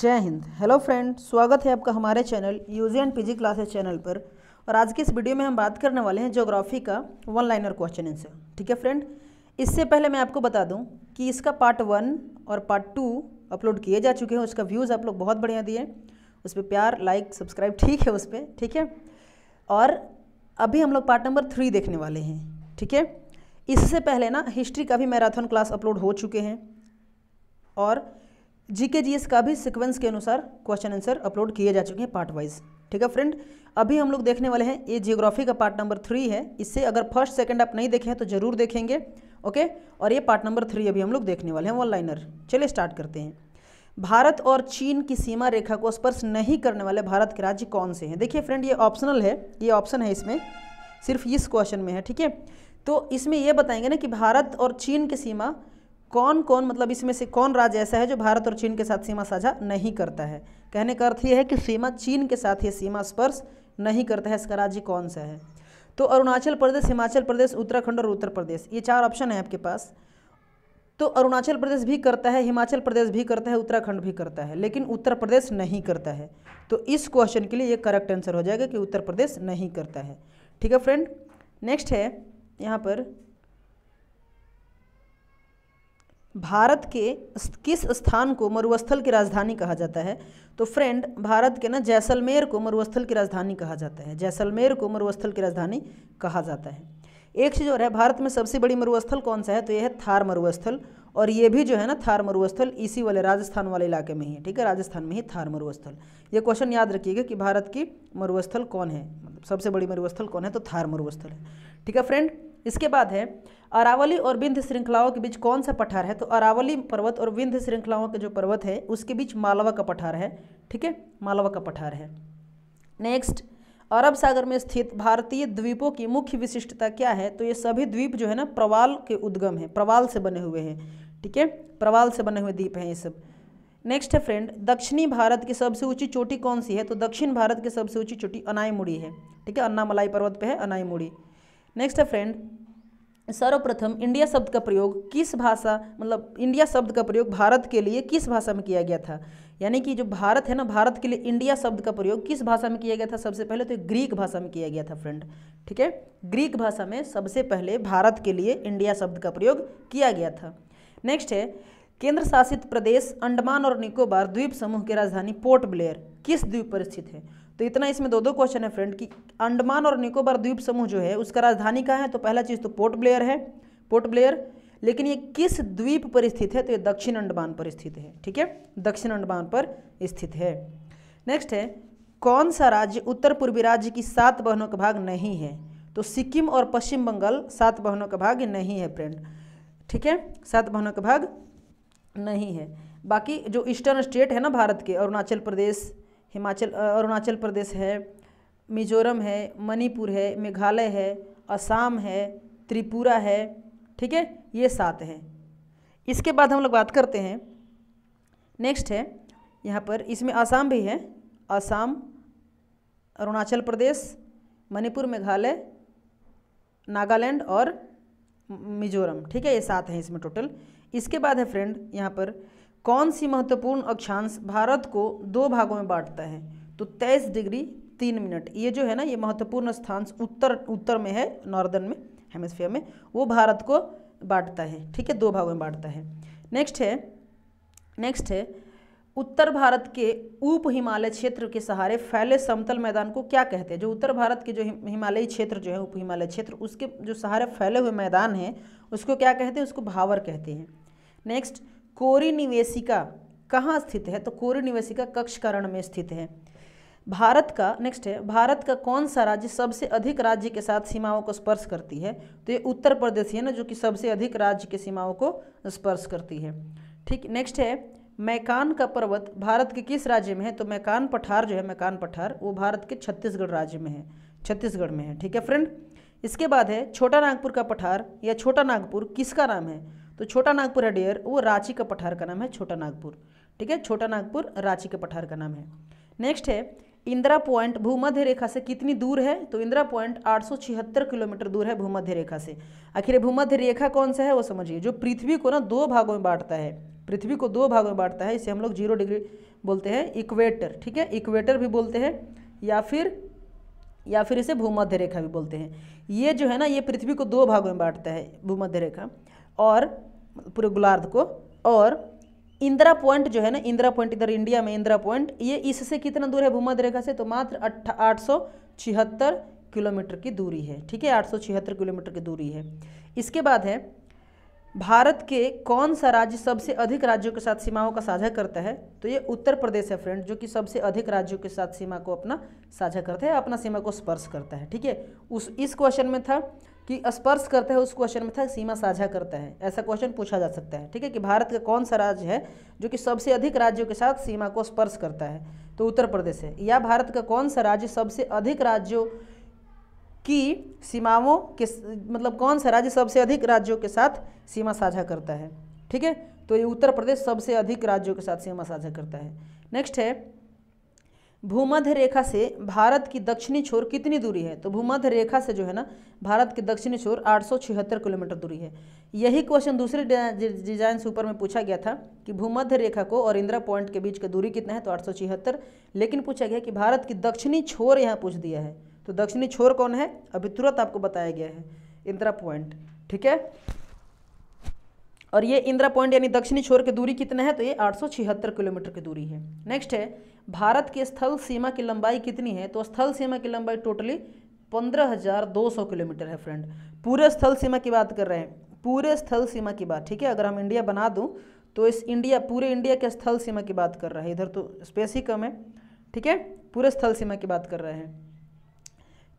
जय Hind hello friend स्वागत है आपका हमारे channel UG and PG classes channel पर और आज की इस वीडियो में हम बात करने वाले हैं ज्योग्राफी का वन लाइनर क्वेश्चन आंसर ठीक है फ्रेंड इससे पहले मैं आपको बता दूं कि इसका पार्ट वन और पार्ट टू अपलोड किए जा चुके हैं उसका व्यूज़ आप लोग बहुत बढ़िया दिए उस पर प्यार लाइक सब्सक्राइब ठीक है उस पर ठीक है और अभी हम लोग पार्ट नंबर थ्री देखने वाले हैं ठीक है इससे पहले ना हिस्ट्री का भी मैराथन क्लास अपलोड हो चुके हैं और जीके जीएस का भी सीक्वेंस के अनुसार क्वेश्चन आंसर अपलोड किए जा चुके हैं पार्ट वाइज ठीक है फ्रेंड अभी हम लोग देखने वाले हैं ये जियोग्राफी का पार्ट नंबर थ्री है इससे अगर फर्स्ट सेकंड आप नहीं देखे हैं तो जरूर देखेंगे ओके और ये पार्ट नंबर थ्री अभी हम लोग देखने वाले हैं वन लाइनर चलिए स्टार्ट करते हैं भारत और चीन की सीमा रेखा को स्पर्श नहीं करने वाले भारत के राज्य कौन से हैं देखिए फ्रेंड ये ऑप्शनल है ये ऑप्शन है इसमें सिर्फ इस क्वेश्चन में है ठीक है तो इसमें यह बताएंगे ना कि भारत और चीन की सीमा कौन कौन मतलब इसमें से कौन राज्य ऐसा है जो भारत और चीन के साथ सीमा साझा नहीं करता है कहने का अर्थ ये है कि सीमा चीन के साथ ये सीमा स्पर्श नहीं करता है इसका राज्य कौन सा है तो अरुणाचल प्रदेश हिमाचल प्रदेश उत्तराखंड और उत्तर प्रदेश ये चार ऑप्शन है आपके पास तो अरुणाचल प्रदेश भी करता है हिमाचल प्रदेश भी करता है उत्तराखंड भी करता है लेकिन उत्तर प्रदेश नहीं करता है तो इस क्वेश्चन के लिए ये करेक्ट आंसर हो जाएगा कि उत्तर प्रदेश नहीं करता है ठीक है फ्रेंड नेक्स्ट है यहाँ पर भारत के किस स्थान को मरुस्थल की राजधानी कहा जाता है तो फ्रेंड भारत के ना जैसलमेर को मरुस्थल की राजधानी कहा जाता है जैसलमेर को मरुस्थल की राजधानी कहा जाता है एक चीज़ और है भारत में सबसे बड़ी मरुस्थल कौन सा है तो यह है थार मरुस्थल और ये भी जो है ना थार मरुस्थल इसी वाले राजस्थान वाले इलाके में ही है ठीक है राजस्थान में ही थार मरुस्थल ये क्वेश्चन याद रखिएगा कि भारत की मरुस्थल कौन है मतलब सबसे बड़ी मरुस्थल कौन है तो थार मरुस्थल है ठीक है फ्रेंड इसके बाद है अरावली और विंध्य श्रृंखलाओं के बीच कौन सा पठार है तो अरावली पर्वत और विंध्य श्रृंखलाओं के जो पर्वत है उसके बीच मालवा का पठार है ठीक है मालवा का पठार है नेक्स्ट अरब सागर में स्थित भारतीय द्वीपों की मुख्य विशिष्टता क्या है तो ये सभी द्वीप जो है ना प्रवाल के उद्गम है प्रवाल से बने हुए हैं ठीक है प्रवाल से बने हुए द्वीप हैं ये सब नेक्स्ट है फ्रेंड दक्षिणी भारत की सबसे ऊंची चोटी कौन सी है तो दक्षिण भारत की सबसे ऊंची चोटी अनाईमुड़ी है ठीक है अन्नामलाई पर्वत पे है अनाईमुड़ी नेक्स्ट है फ्रेंड सर्वप्रथम इंडिया शब्द का प्रयोग किस भाषा मतलब इंडिया शब्द का प्रयोग भारत के लिए किस भाषा में किया गया था यानी कि जो भारत है ना भारत के लिए इंडिया शब्द का प्रयोग किस भाषा में किया गया था सबसे पहले तो ग्रीक भाषा में किया गया था फ्रेंड ठीक है ग्रीक भाषा में सबसे पहले भारत के लिए इंडिया शब्द का प्रयोग किया गया था नेक्स्ट है केंद्र शासित प्रदेश अंडमान और निकोबार द्वीप समूह की राजधानी पोर्ट ब्लेयर किस द्वीप पर स्थित है तो इतना इसमें दो दो क्वेश्चन है फ्रेंड कि अंडमान और निकोबार द्वीप समूह जो है उसका राजधानी कहाँ है तो पहला चीज़ तो पोर्ट ब्लेयर है पोर्ट ब्लेयर लेकिन ये किस द्वीप पर स्थित है तो ये दक्षिण अंडमान पर स्थित है ठीक है दक्षिण अंडमान पर स्थित है नेक्स्ट है कौन सा राज्य उत्तर पूर्वी राज्य की सात बहनों का भाग नहीं है तो सिक्किम और पश्चिम बंगाल सात बहनों का भाग नहीं है फ्रेंड ठीक है सात बहनों का भाग नहीं है बाकी जो ईस्टर्न स्टेट है ना भारत के अरुणाचल प्रदेश हिमाचल अरुणाचल प्रदेश है मिजोरम है मणिपुर है मेघालय है असम है त्रिपुरा है ठीक है ये सात है इसके बाद हम लोग बात करते हैं नेक्स्ट है यहाँ पर इसमें असम भी है असम अरुणाचल प्रदेश मणिपुर मेघालय नागालैंड और मिजोरम ठीक है ये सात हैं इसमें टोटल इसके बाद है फ्रेंड यहाँ पर कौन सी महत्वपूर्ण अक्षांश भारत को दो भागों में बांटता है तो तेईस डिग्री तीन मिनट ये जो है ना ये महत्वपूर्ण स्थान उत्तर उत्तर में है नॉर्दर्न में हेमस्फेयर में वो भारत को बांटता है ठीक है दो भागों में बांटता है नेक्स्ट है नेक्स्ट है उत्तर भारत के उप हिमालय क्षेत्र के सहारे फैले समतल मैदान को क्या कहते हैं जो उत्तर भारत के जो हिमालयी क्षेत्र जो है उप हिमालय क्षेत्र उसके जो सहारे फैले हुए मैदान हैं उसको क्या कहते हैं उसको भावर कहते हैं नेक्स्ट कोरी निवेशिका कहाँ स्थित है तो कोरी निवेशिका कक्ष करण में स्थित है भारत का नेक्स्ट है भारत का कौन सा राज्य सबसे अधिक राज्य के साथ सीमाओं को स्पर्श करती है तो ये उत्तर प्रदेश है ना जो कि सबसे अधिक राज्य के सीमाओं को स्पर्श करती है ठीक नेक्स्ट है मैकान का पर्वत भारत के किस राज्य में है तो मैकान पठार जो है मैकान पठार वो भारत के छत्तीसगढ़ राज्य में है छत्तीसगढ़ में है ठीक है फ्रेंड इसके बाद है छोटा नागपुर का पठार या छोटा नागपुर किसका नाम है तो छोटा नागपुर है डियर वो रांची का पठार का नाम है छोटा नागपुर ठीक है छोटा नागपुर रांची का पठार का नाम है नेक्स्ट है इंदिरा पॉइंट भूमध्य रेखा से कितनी दूर है तो इंदिरा पॉइंट आठ किलोमीटर दूर है भूमध्य रेखा से आखिर भूमध्य रेखा कौन सा है वो समझिए जो पृथ्वी को ना दो भागों में बांटता है पृथ्वी को दो भागों में बांटता है इसे हम लोग जीरो डिग्री बोलते हैं इक्वेटर ठीक है इक्वेटर भी बोलते हैं या फिर या फिर इसे भूमध्य रेखा भी बोलते हैं ये जो है ना ये पृथ्वी को दो भागों में बांटता है भूमध्य रेखा और पूरे गोलार्ध को और इंदिरा पॉइंट जो है ना इंदिरा पॉइंट इधर इंडिया में इंदिरा पॉइंट ये इससे कितना दूर है भूमध्य रेखा से तो मात्र आठ सौ छिहत्तर किलोमीटर की दूरी है ठीक है आठ सौ छिहत्तर किलोमीटर की दूरी है इसके बाद है भारत के कौन सा राज्य सबसे अधिक राज्यों के साथ सीमाओं का साझा करता है तो ये उत्तर प्रदेश है फ्रेंड जो कि सबसे अधिक राज्यों के साथ सीमा को अपना साझा करता है अपना सीमा को स्पर्श करता है ठीक है उस इस क्वेश्चन में था कि स्पर्श करता है उस क्वेश्चन में था सीमा साझा करता है ऐसा क्वेश्चन पूछा जा सकता है ठीक है कि भारत का कौन सा राज्य है जो कि सबसे अधिक राज्यों के साथ सीमा को स्पर्श करता है तो उत्तर प्रदेश है या भारत का कौन सा राज्य सबसे अधिक राज्यों कि सीमाओं के मतलब कौन सा राज्य सबसे अधिक राज्यों के साथ सीमा साझा करता है ठीक है तो ये उत्तर प्रदेश सबसे अधिक राज्यों के साथ सीमा साझा करता है नेक्स्ट है भूमध्य रेखा से भारत की दक्षिणी छोर कितनी दूरी है तो भूमध्य रेखा से जो है ना भारत की दक्षिणी छोर आठ किलोमीटर दूरी है यही क्वेश्चन दूसरे डिजाइन से ऊपर में पूछा गया था कि भूमध्य रेखा को और इंदिरा पॉइंट के बीच का दूरी कितना है तो आठ लेकिन पूछा गया कि भारत की दक्षिणी छोर यहाँ पूछ दिया है तो दक्षिणी छोर कौन है अभी तुरंत आपको बताया गया है इंदिरा पॉइंट ठीक है और ये इंदिरा पॉइंट यानी दक्षिणी छोर की दूरी कितना है तो ये आठ किलोमीटर की दूरी है नेक्स्ट है भारत की स्थल सीमा की लंबाई कितनी है तो स्थल सीमा की लंबाई टोटली 15,200 किलोमीटर है फ्रेंड पूरे स्थल सीमा की बात कर रहे हैं पूरे स्थल सीमा की बात ठीक है अगर हम इंडिया बना दूँ तो इस इंडिया पूरे इंडिया के स्थल सीमा की बात कर रहे हैं इधर तो स्पेस ही कम है ठीक है पूरे स्थल सीमा की बात कर रहे हैं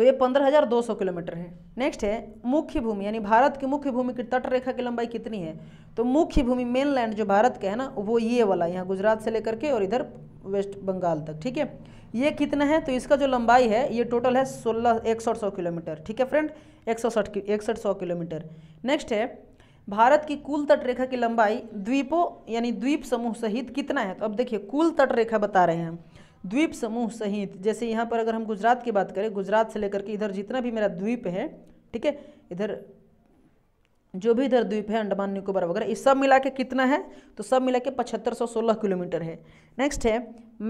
तो ये 15,200 किलोमीटर है नेक्स्ट है मुख्य भूमि यानी भारत की मुख्य भूमि की तट रेखा की लंबाई कितनी है तो मुख्य भूमि मेन लैंड जो भारत का है ना वो ये वाला यहाँ गुजरात से लेकर के और इधर वेस्ट बंगाल तक ठीक है ये कितना है तो इसका जो लंबाई है ये टोटल है सोलह इकसठ सौ किलोमीटर ठीक है फ्रेंड इकसठ इकसठ सौ किलोमीटर नेक्स्ट है भारत की कुल तट रेखा की लंबाई द्वीपों यानी द्वीप समूह सहित कितना है तो अब देखिए कुल तट रेखा बता रहे हैं द्वीप समूह सहित जैसे यहाँ पर अगर हम गुजरात की बात करें गुजरात से लेकर के इधर जितना भी मेरा द्वीप है ठीक है इधर जो भी इधर द्वीप है अंडमान निकोबार वगैरह ये सब मिला के कितना है तो सब मिला के पचहत्तर सौ सोलह किलोमीटर है नेक्स्ट है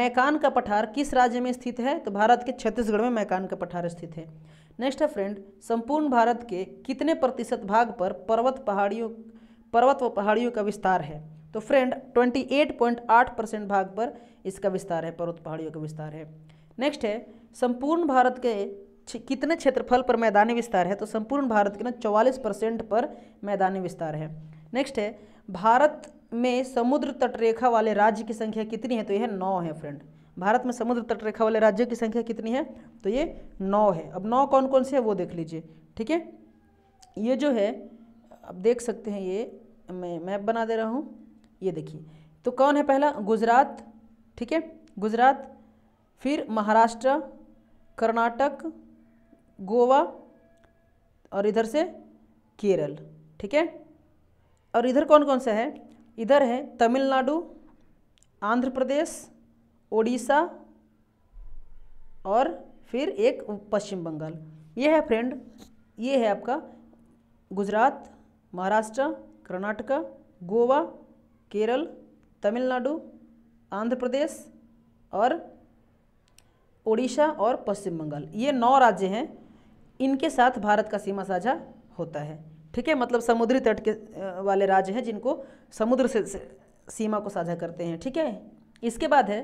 मैकान का पठार किस राज्य में स्थित है तो भारत के छत्तीसगढ़ में मैकान का पठार स्थित है नेक्स्ट है फ्रेंड संपूर्ण भारत के कितने प्रतिशत भाग पर पर्वत पहाड़ियों पर्वत व पहाड़ियों का विस्तार है तो फ्रेंड 28.8 परसेंट भाग पर इसका विस्तार है पर्वत पहाड़ियों का विस्तार है नेक्स्ट है संपूर्ण भारत के कितने क्षेत्रफल पर मैदानी विस्तार है तो संपूर्ण भारत के ना चौवालीस परसेंट पर मैदानी विस्तार है नेक्स्ट है भारत में समुद्र तटरेखा वाले राज्य की संख्या कितनी है तो यह नौ है फ्रेंड भारत में समुद्र तटरेखा वाले राज्यों की संख्या कितनी है तो ये नौ है अब नौ कौन कौन से है वो देख लीजिए ठीक है ये जो है आप देख सकते हैं ये मैं मैप बना दे रहा हूँ ये देखिए तो कौन है पहला गुजरात ठीक है गुजरात फिर महाराष्ट्र कर्नाटक गोवा और इधर से केरल ठीक है और इधर कौन कौन सा है इधर है तमिलनाडु आंध्र प्रदेश ओडिशा और फिर एक पश्चिम बंगाल ये है फ्रेंड ये है आपका गुजरात महाराष्ट्र कर्नाटका गोवा केरल तमिलनाडु आंध्र प्रदेश और उड़ीसा और पश्चिम बंगाल ये नौ राज्य हैं इनके साथ भारत का सीमा साझा होता है ठीक है मतलब समुद्री तट के वाले राज्य हैं जिनको समुद्र से, से सीमा को साझा करते हैं ठीक है इसके बाद है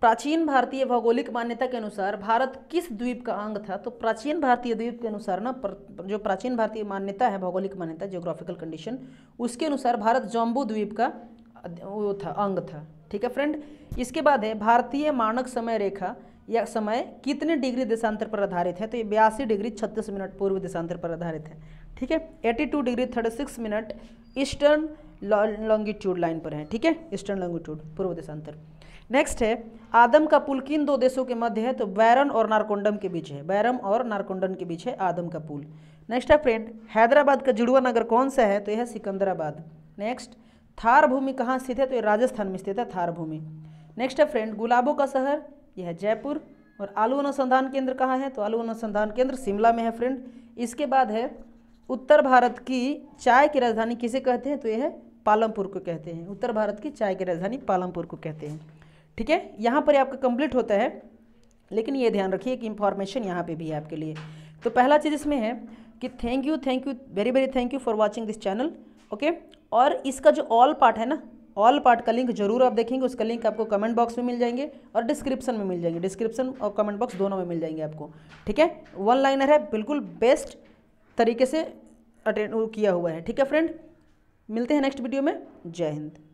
प्राचीन भारतीय भौगोलिक मान्यता के अनुसार भारत किस द्वीप का अंग था तो प्राचीन भारतीय द्वीप के अनुसार ना जो प्राचीन भारतीय मान्यता है भौगोलिक मान्यता जियोग्राफिकल कंडीशन उसके अनुसार भारत जम्बू द्वीप का वो था अंग था ठीक है फ्रेंड इसके बाद है भारतीय मानक समय रेखा या समय कितने डिग्री देशांतर पर आधारित है तो ये बयासी डिग्री छत्तीस मिनट पूर्व देशांतर पर आधारित है ठीक है eighty two degree thirty six minute eastern longitude line पर है ठीक है ईस्टर्न लॉन्गिट्यूड पूर्व देशांतर नेक्स्ट है आदम का पुल किन दो देशों के मध्य है तो बैरन और नारकोंडम के बीच है बैरम और नारकोंडम के बीच है आदम का पुल नेक्स्ट है फ्रेंड हैदराबाद का जुड़वा नगर कौन सा है तो यह सिकंदराबाद नेक्स्ट थार भूमि कहाँ स्थित है तो यह राजस्थान में स्थित है थार भूमि नेक्स्ट है फ्रेंड गुलाबों का शहर यह है जयपुर और आलू अनुसंधान केंद्र कहाँ है तो आलू अनुसंधान केंद्र शिमला में है फ्रेंड इसके बाद है उत्तर भारत की चाय की राजधानी किसे कहते हैं तो यह है पालमपुर को कहते हैं उत्तर भारत की चाय की राजधानी पालमपुर को कहते हैं ठीक है यहाँ पर आपका कंप्लीट होता है लेकिन ये ध्यान रखिए कि इन्फॉर्मेशन यहाँ पे भी है आपके लिए तो पहला चीज़ इसमें है कि thank you thank you very very thank you for watching this channel okay और इसका जो ऑल पार्ट है ना ऑल पार्ट का लिंक जरूर आप देखेंगे उसका लिंक आपको कमेंट बॉक्स में मिल जाएंगे और डिस्क्रिप्शन में मिल जाएंगे डिस्क्रिप्शन और कमेंट बॉक्स दोनों में मिल जाएंगे आपको ठीक है वन लाइनर है बिल्कुल बेस्ट तरीके से अटेंड किया हुआ है ठीक है फ्रेंड मिलते हैं नेक्स्ट वीडियो में जय हिंद